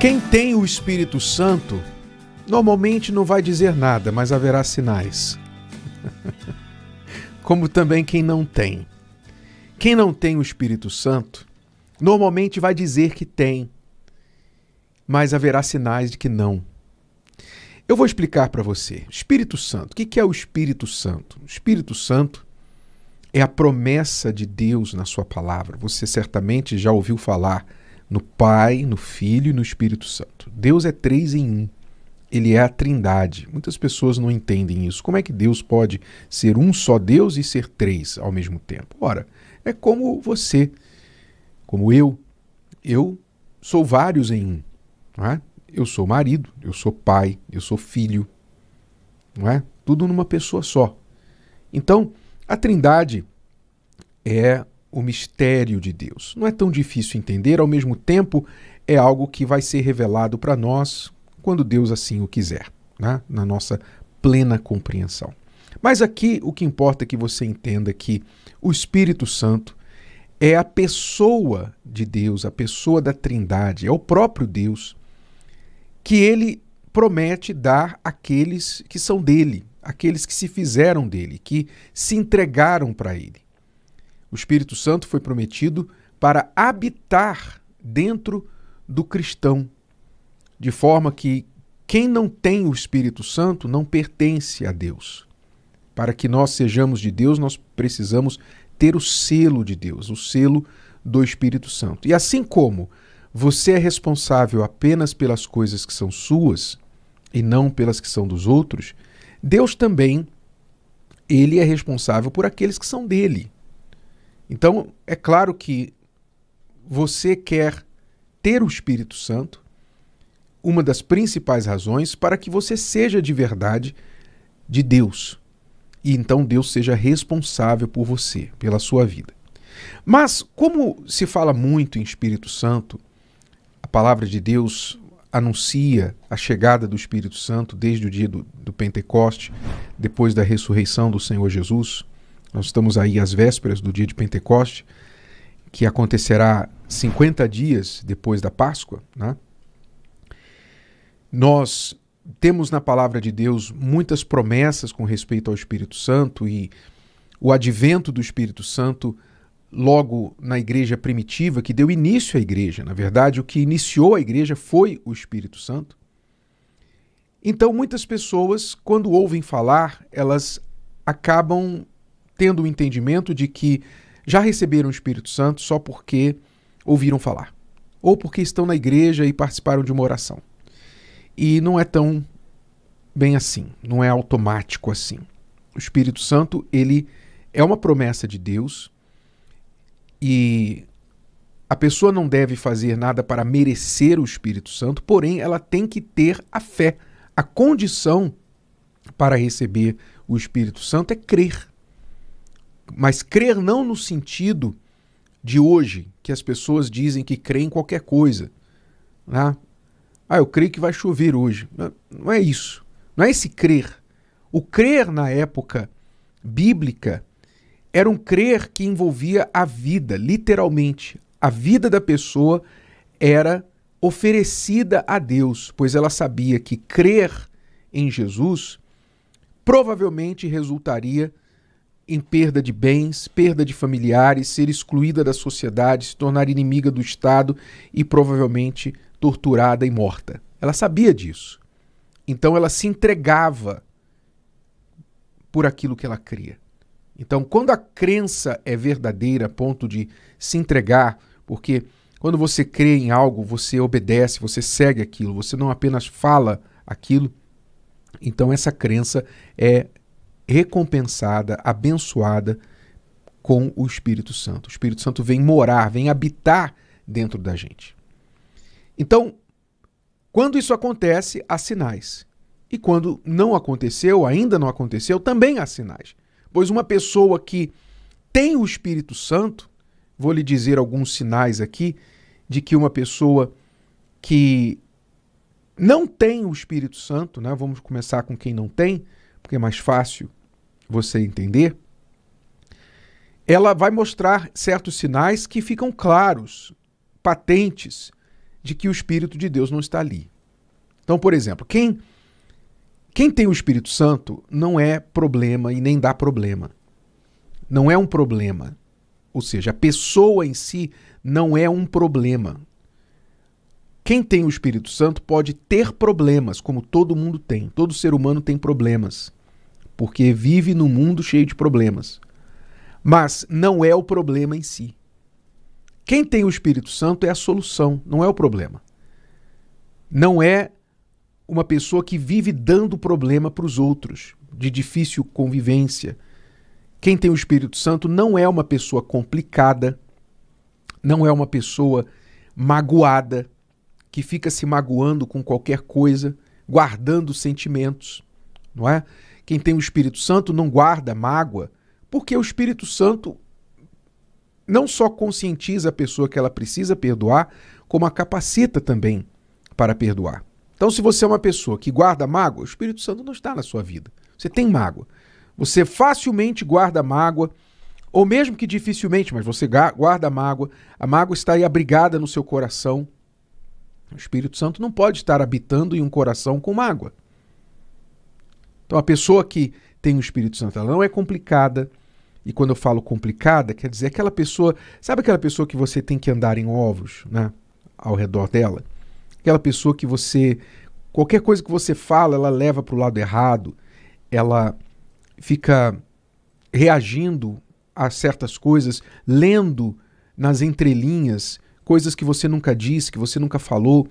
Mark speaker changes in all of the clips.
Speaker 1: Quem tem o Espírito Santo normalmente não vai dizer nada, mas haverá sinais. Como também quem não tem. Quem não tem o Espírito Santo normalmente vai dizer que tem, mas haverá sinais de que não. Eu vou explicar para você. Espírito Santo. O que é o Espírito Santo? O Espírito Santo é a promessa de Deus na sua palavra. Você certamente já ouviu falar no Pai, no Filho e no Espírito Santo. Deus é três em um. Ele é a Trindade. Muitas pessoas não entendem isso. Como é que Deus pode ser um só Deus e ser três ao mesmo tempo? Ora, é como você, como eu. Eu sou vários em um. Não é? Eu sou marido, eu sou pai, eu sou filho. Não é? Tudo numa pessoa só. Então, a Trindade é o mistério de Deus. Não é tão difícil entender, ao mesmo tempo, é algo que vai ser revelado para nós quando Deus assim o quiser, né? na nossa plena compreensão. Mas aqui o que importa é que você entenda que o Espírito Santo é a pessoa de Deus, a pessoa da Trindade, é o próprio Deus que ele promete dar àqueles que são dele, aqueles que se fizeram dele, que se entregaram para ele. O Espírito Santo foi prometido para habitar dentro do cristão, de forma que quem não tem o Espírito Santo não pertence a Deus. Para que nós sejamos de Deus, nós precisamos ter o selo de Deus, o selo do Espírito Santo. E assim como você é responsável apenas pelas coisas que são suas e não pelas que são dos outros, Deus também ele é responsável por aqueles que são dele. Então, é claro que você quer ter o Espírito Santo, uma das principais razões para que você seja de verdade de Deus. E então Deus seja responsável por você, pela sua vida. Mas, como se fala muito em Espírito Santo, a palavra de Deus anuncia a chegada do Espírito Santo desde o dia do, do Pentecoste, depois da ressurreição do Senhor Jesus. Nós estamos aí às vésperas do dia de Pentecoste, que acontecerá 50 dias depois da Páscoa, né? Nós temos na palavra de Deus muitas promessas com respeito ao Espírito Santo e o advento do Espírito Santo logo na igreja primitiva, que deu início à igreja. Na verdade, o que iniciou a igreja foi o Espírito Santo. Então, muitas pessoas, quando ouvem falar, elas acabam tendo o entendimento de que já receberam o Espírito Santo só porque ouviram falar, ou porque estão na igreja e participaram de uma oração. E não é tão bem assim, não é automático assim. O Espírito Santo, ele é uma promessa de Deus e a pessoa não deve fazer nada para merecer o Espírito Santo, porém ela tem que ter a fé. A condição para receber o Espírito Santo é crer. Mas crer não no sentido de hoje, que as pessoas dizem que creem em qualquer coisa. Né? Ah, eu creio que vai chover hoje. Não é isso. Não é esse crer. O crer na época bíblica era um crer que envolvia a vida, literalmente. A vida da pessoa era oferecida a Deus, pois ela sabia que crer em Jesus provavelmente resultaria em perda de bens, perda de familiares, ser excluída da sociedade, se tornar inimiga do Estado e provavelmente torturada e morta. Ela sabia disso. Então ela se entregava por aquilo que ela cria. Então, quando a crença é verdadeira a ponto de se entregar, porque quando você crê em algo, você obedece, você segue aquilo, você não apenas fala aquilo, então essa crença é recompensada, abençoada com o Espírito Santo. O Espírito Santo vem morar, vem habitar dentro da gente. Então, quando isso acontece, há sinais. E quando não aconteceu, ainda não aconteceu, também há sinais. Pois uma pessoa que tem o Espírito Santo, vou lhe dizer alguns sinais aqui de que uma pessoa que não tem o Espírito Santo, né? Vamos começar com quem não tem, porque é mais fácil você entender, ela vai mostrar certos sinais que ficam claros, patentes, de que o Espírito de Deus não está ali. Então, por exemplo, quem, quem tem o Espírito Santo não é problema e nem dá problema. Não é um problema. Ou seja, a pessoa em si não é um problema. Quem tem o Espírito Santo pode ter problemas, como todo mundo tem. Todo ser humano tem problemas porque vive num mundo cheio de problemas. Mas não é o problema em si. Quem tem o Espírito Santo é a solução, não é o problema. Não é uma pessoa que vive dando problema para os outros, de difícil convivência. Quem tem o Espírito Santo não é uma pessoa complicada, não é uma pessoa magoada, que fica se magoando com qualquer coisa, guardando sentimentos, não é? Quem tem o Espírito Santo não guarda mágoa, porque o Espírito Santo não só conscientiza a pessoa que ela precisa perdoar, como a capacita também para perdoar. Então, se você é uma pessoa que guarda mágoa, o Espírito Santo não está na sua vida. Você tem mágoa. Você facilmente guarda mágoa, ou mesmo que dificilmente, mas você guarda mágoa, a mágoa está aí abrigada no seu coração. O Espírito Santo não pode estar habitando em um coração com mágoa. Então, a pessoa que tem o Espírito Santo, ela não é complicada. E quando eu falo complicada, quer dizer aquela pessoa. Sabe aquela pessoa que você tem que andar em ovos, né? Ao redor dela? Aquela pessoa que você. Qualquer coisa que você fala, ela leva para o lado errado, ela fica reagindo a certas coisas, lendo nas entrelinhas coisas que você nunca disse, que você nunca falou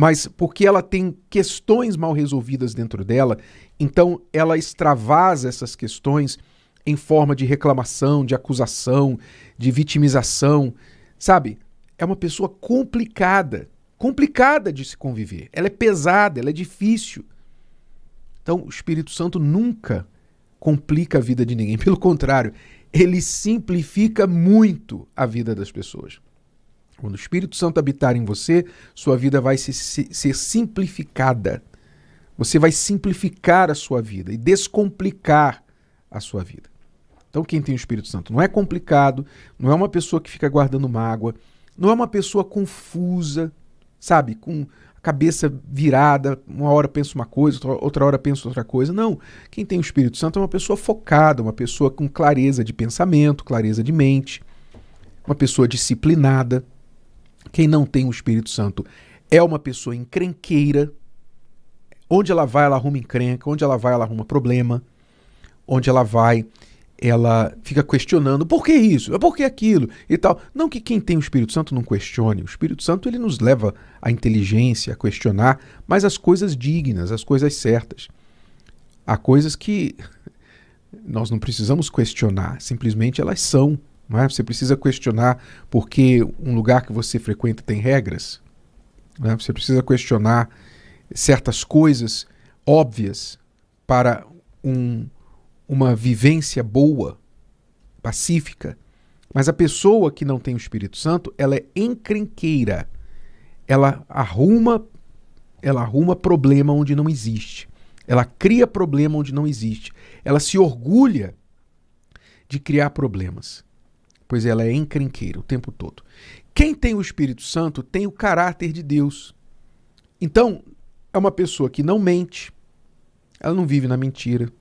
Speaker 1: mas porque ela tem questões mal resolvidas dentro dela, então ela extravasa essas questões em forma de reclamação, de acusação, de vitimização, sabe? É uma pessoa complicada, complicada de se conviver. Ela é pesada, ela é difícil. Então, o Espírito Santo nunca complica a vida de ninguém. Pelo contrário, ele simplifica muito a vida das pessoas. Quando o Espírito Santo habitar em você, sua vida vai se, se, ser simplificada. Você vai simplificar a sua vida e descomplicar a sua vida. Então, quem tem o Espírito Santo não é complicado, não é uma pessoa que fica guardando mágoa, não é uma pessoa confusa, sabe? Com a cabeça virada, uma hora pensa uma coisa, outra hora pensa outra coisa. Não. Quem tem o Espírito Santo é uma pessoa focada, uma pessoa com clareza de pensamento, clareza de mente, uma pessoa disciplinada. Quem não tem o Espírito Santo é uma pessoa encrenqueira. Onde ela vai, ela arruma encrenca. Onde ela vai, ela arruma problema. Onde ela vai, ela fica questionando por que isso, por que aquilo e tal. Não que quem tem o Espírito Santo não questione. O Espírito Santo ele nos leva à inteligência, a questionar, mas as coisas dignas, as coisas certas. Há coisas que nós não precisamos questionar, simplesmente elas são. É? Você precisa questionar porque um lugar que você frequenta tem regras. Né? Você precisa questionar certas coisas óbvias para um, uma vivência boa, pacífica. Mas a pessoa que não tem o Espírito Santo, ela é encrenqueira. Ela arruma, ela arruma problema onde não existe. Ela cria problema onde não existe. Ela se orgulha de criar problemas pois ela é encrenqueira o tempo todo. Quem tem o Espírito Santo tem o caráter de Deus. Então, é uma pessoa que não mente, ela não vive na mentira.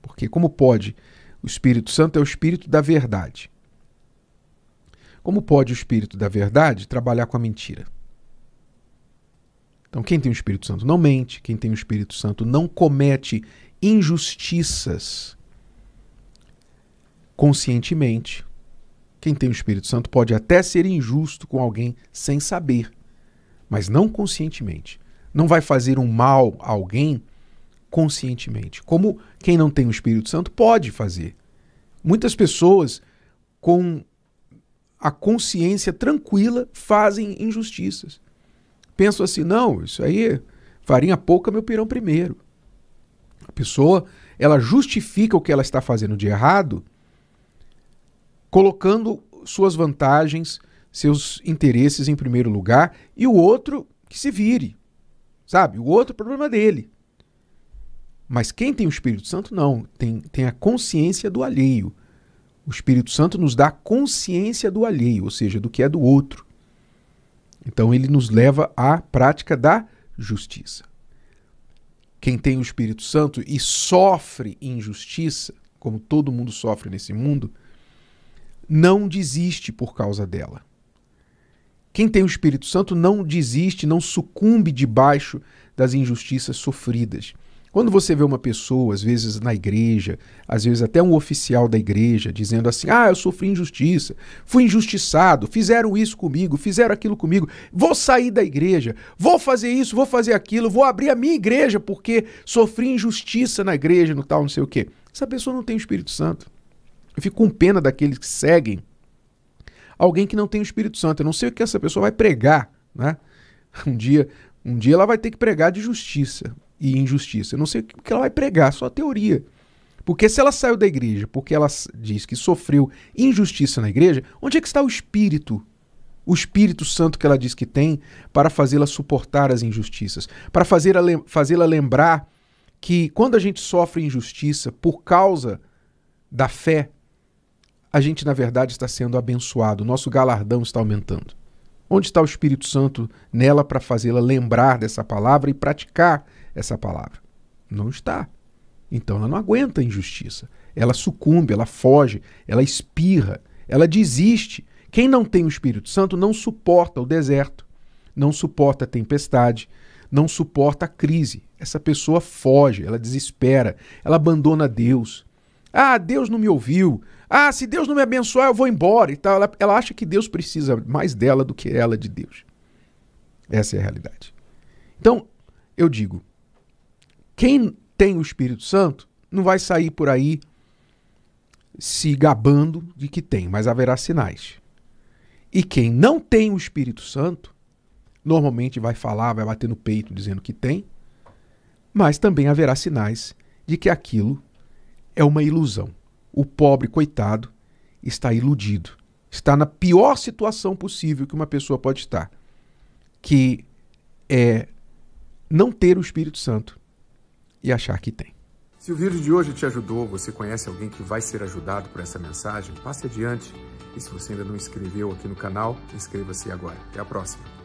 Speaker 1: Porque como pode? O Espírito Santo é o espírito da verdade. Como pode o espírito da verdade trabalhar com a mentira? Então, quem tem o Espírito Santo não mente, quem tem o Espírito Santo não comete injustiças conscientemente, quem tem o Espírito Santo pode até ser injusto com alguém sem saber, mas não conscientemente. Não vai fazer um mal a alguém conscientemente, como quem não tem o Espírito Santo pode fazer. Muitas pessoas com a consciência tranquila fazem injustiças. Penso assim, não, isso aí farinha pouca, meu pirão primeiro. A pessoa, ela justifica o que ela está fazendo de errado colocando suas vantagens, seus interesses em primeiro lugar e o outro que se vire, sabe? O outro é problema dele. Mas quem tem o Espírito Santo não, tem, tem a consciência do alheio. O Espírito Santo nos dá consciência do alheio, ou seja, do que é do outro. Então ele nos leva à prática da justiça. Quem tem o Espírito Santo e sofre injustiça, como todo mundo sofre nesse mundo, não desiste por causa dela. Quem tem o Espírito Santo não desiste, não sucumbe debaixo das injustiças sofridas. Quando você vê uma pessoa, às vezes na igreja, às vezes até um oficial da igreja, dizendo assim: Ah, eu sofri injustiça, fui injustiçado, fizeram isso comigo, fizeram aquilo comigo, vou sair da igreja, vou fazer isso, vou fazer aquilo, vou abrir a minha igreja porque sofri injustiça na igreja, no tal, não sei o quê. Essa pessoa não tem o Espírito Santo. Eu fico com pena daqueles que seguem alguém que não tem o Espírito Santo. Eu não sei o que essa pessoa vai pregar, né? Um dia, um dia ela vai ter que pregar de justiça e injustiça. Eu não sei o que ela vai pregar, só teoria. Porque se ela saiu da igreja porque ela diz que sofreu injustiça na igreja, onde é que está o espírito? O Espírito Santo que ela diz que tem para fazê-la suportar as injustiças, para fazê-la lem fazê lembrar que quando a gente sofre injustiça por causa da fé a gente, na verdade, está sendo abençoado, nosso galardão está aumentando. Onde está o Espírito Santo nela para fazê-la lembrar dessa palavra e praticar essa palavra? Não está. Então ela não aguenta a injustiça. Ela sucumbe, ela foge, ela espirra, ela desiste. Quem não tem o Espírito Santo não suporta o deserto, não suporta a tempestade, não suporta a crise. Essa pessoa foge, ela desespera, ela abandona Deus, ah, Deus não me ouviu. Ah, se Deus não me abençoar, eu vou embora e tal. Ela, ela acha que Deus precisa mais dela do que ela de Deus. Essa é a realidade. Então, eu digo: quem tem o Espírito Santo não vai sair por aí se gabando de que tem, mas haverá sinais. E quem não tem o Espírito Santo, normalmente vai falar, vai bater no peito dizendo que tem, mas também haverá sinais de que aquilo é uma ilusão. O pobre, coitado, está iludido. Está na pior situação possível que uma pessoa pode estar, que é não ter o Espírito Santo e achar que tem. Se o vídeo de hoje te ajudou, você conhece alguém que vai ser ajudado por essa mensagem, passe adiante. E se você ainda não inscreveu aqui no canal, inscreva-se agora. Até a próxima.